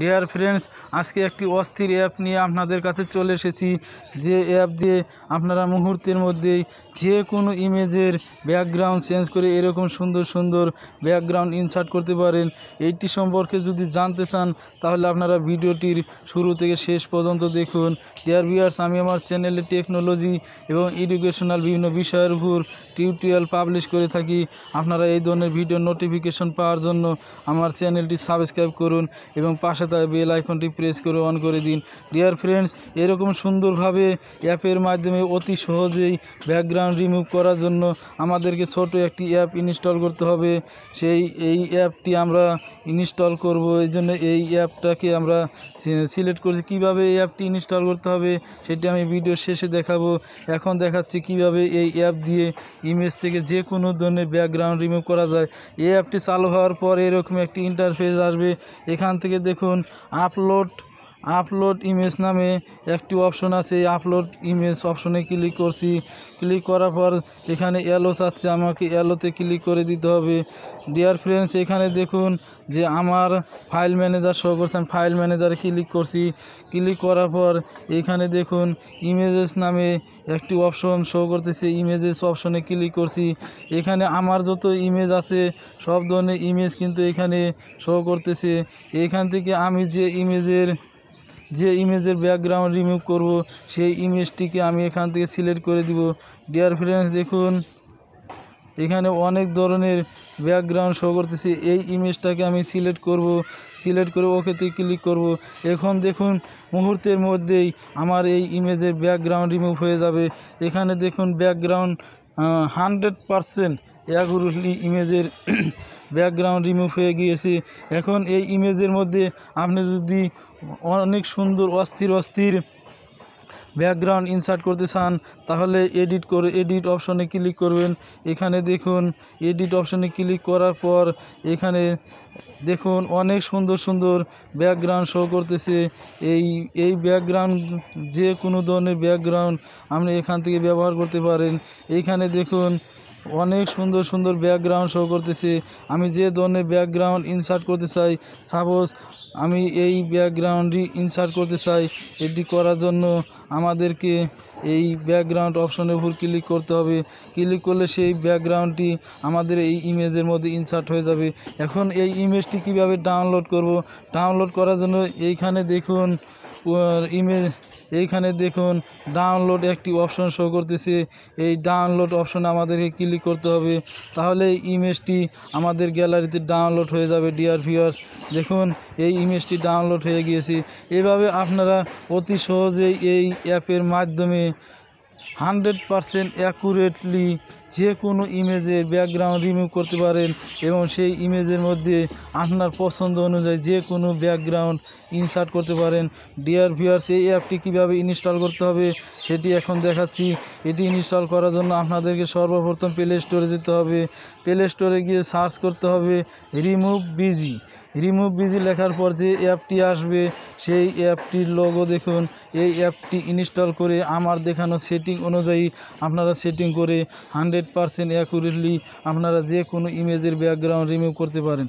dear friends আজকে একটি অস্থির অ্যাপ নিয়ে আপনাদের কাছে চলে এসেছি যে অ্যাপ দিয়ে আপনারা মুহূর্তের মধ্যেই যে কোনো ইমেজের ব্যাকগ্রাউন্ড চেঞ্জ করে এরকম সুন্দর সুন্দর ব্যাকগ্রাউন্ড ইনসার্ট করতে পারেন এইটি সম্পর্কে যদি জানতে চান তাহলে আপনারা ভিডিওটির শুরু থেকে শেষ পর্যন্ত দেখুন ডিয়ার ভিউয়ার্স আমি আমার চ্যানেলে টেকনোলজি এবং এডুকেশনাল বিভিন্ন বিষয়ের উপর টিউটোরিয়াল পাবলিশ করে থাকি আপনারা এই ধরনের ভিডিও নোটিফিকেশন পাওয়ার জন্য আমার চ্যানেলটি সাবস্ক্রাইব করুন এবং পাশে তার বেল আইকনটি প্রেস করে অন করে দিন ডিয়ার ফ্রেন্ডস এরকম সুন্দরভাবে অ্যাপের মাধ্যমে অতি সহজেই ব্যাকগ্রাউন্ড রিমুভ করার জন্য আমাদেরকে ছোট একটি অ্যাপ ইনস্টল করতে হবে সেই এই অ্যাপটি আমরা ইনস্টল করব এই জন্য এই অ্যাপটাকে আমরা সিলেক্ট করেছি কিভাবে এই অ্যাপটি ইনস্টল করতে হবে সেটি আমি ভিডিও শেষে দেখাবো এখন দেখাচ্ছি কিভাবে এই অ্যাপ দিয়ে ইমেজ থেকে যে কোনো ধরনের ব্যাকগ্রাউন্ড রিমুভ করা যায় এই অ্যাপটি চালু হওয়ার পর এরকম একটি ইন্টারফেস আসবে এখান থেকে দেখুন আপলোড আপলোড ইমেজ নামে একটি অপশন আছে আপলোড ইমেজ অপশনে ক্লিক করছি ক্লিক করার পর এখানে অ্যালো চাচ্ছে আমাকে অ্যালোতে ক্লিক করে দিতে হবে ডিয়ার ফ্রেন্ডস এখানে দেখুন যে আমার ফাইল ম্যানেজার শো করছেন ফাইল ম্যানেজার ক্লিক করছি ক্লিক করার পর এখানে দেখুন ইমেজেস নামে একটি অপশন শো করতেছে ইমেজেস অপশনে ক্লিক করছি এখানে আমার যত ইমেজ আছে সব ধরনের ইমেজ কিন্তু এখানে শো করতেছে এখান থেকে আমি যে ইমেজের যে ইমেজের ব্যাকগ্রাউন্ড রিমুভ করব সেই ইমেজটিকে আমি এখান থেকে সিলেক্ট করে দিব ডিয়ার ফ্রেন্ডস দেখুন এখানে অনেক ধরনের ব্যাকগ্রাউন্ড শো করতেছে এই ইমেজটাকে আমি সিলেক্ট করব সিলেক্ট করে ওকেতে ক্লিক করব এখন দেখুন মুহূর্তের মধ্যেই আমার এই ইমেজের ব্যাকগ্রাউন্ড রিমুভ হয়ে যাবে এখানে দেখুন ব্যাকগ্রাউন্ড হান্ড্রেড পারসেন্ট অ্যাগুরুলি ইমেজের ব্যাকগ্রাউন্ড রিমুভ হয়ে গিয়েছে এখন এই ইমেজের মধ্যে আপনি যদি অনেক সুন্দর অস্থির অস্থির ব্যাকগ্রাউন্ড ইনসার্ট করতে চান তাহলে এডিট করে এডিট অপশনে ক্লিক করবেন এখানে দেখুন এডিট অপশনে ক্লিক করার পর এখানে দেখুন অনেক সুন্দর সুন্দর ব্যাকগ্রাউন্ড শো করতেছে এই এই ব্যাকগ্রাউন্ড যে কোনো ধরনের ব্যাকগ্রাউন্ড আপনি এখান থেকে ব্যবহার করতে পারেন এইখানে দেখুন অনেক সুন্দর সুন্দর ব্যাকগ্রাউন্ড শো করতেছে আমি যে ধরনের ব্যাকগ্রাউন্ড ইনসার্ট করতে চাই সাপোজ আমি এই ব্যাকগ্রাউন্ডটি ইনসার্ট করতে চাই এটি করার জন্য আমাদেরকে এই ব্যাকগ্রাউন্ড অপশনের উপর ক্লিক করতে হবে ক্লিক করলে সেই ব্যাকগ্রাউন্ডটি আমাদের এই ইমেজের মধ্যে ইনসার্ট হয়ে যাবে এখন এই ইমেজটি কিভাবে ডাউনলোড করব ডাউনলোড করার জন্য এইখানে দেখুন ইমেজ এইখানে দেখুন ডাউনলোড একটি অপশন শো করতেছে এই ডাউনলোড অপশন আমাদেরকে ক্লিক করতে হবে তাহলে ইমেজটি আমাদের গ্যালারিতে ডাউনলোড হয়ে যাবে ডিয়ার ভিউয়ার্স দেখুন এই ইমেজটি ডাউনলোড হয়ে গিয়েছে এভাবে আপনারা অতি সহজেই এই অ্যাপের মাধ্যমে হান্ড্রেড পারসেন্ট অ্যাকুরেটলি যে কোনো ইমেজের ব্যাকগ্রাউন্ড রিমুভ করতে পারেন এবং সেই ইমেজের মধ্যে আপনার পছন্দ অনুযায়ী যে কোনো ব্যাকগ্রাউন্ড ইনসার্ট করতে পারেন ডিয়ার ভিউয়ার্স এই অ্যাপটি কীভাবে ইনস্টল করতে হবে সেটি এখন দেখাচ্ছি এটি ইনস্টল করার জন্য আপনাদেরকে সর্বপ্রথম প্লে স্টোরে যেতে হবে প্লে স্টোরে গিয়ে সার্চ করতে হবে রিমুভ বিজি রিমুভ বিজি লেখার পর যে অ্যাপটি আসবে সেই অ্যাপটির লোগো দেখুন এই অ্যাপটি ইনস্টল করে আমার দেখানো সেটিং অনুযায়ী আপনারা সেটিং করে হান্ড্রেড পারসেন্ট অ্যাকুরেটলি আপনারা যে কোনো ইমেজের ব্যাকগ্রাউন্ড রিমুভ করতে পারেন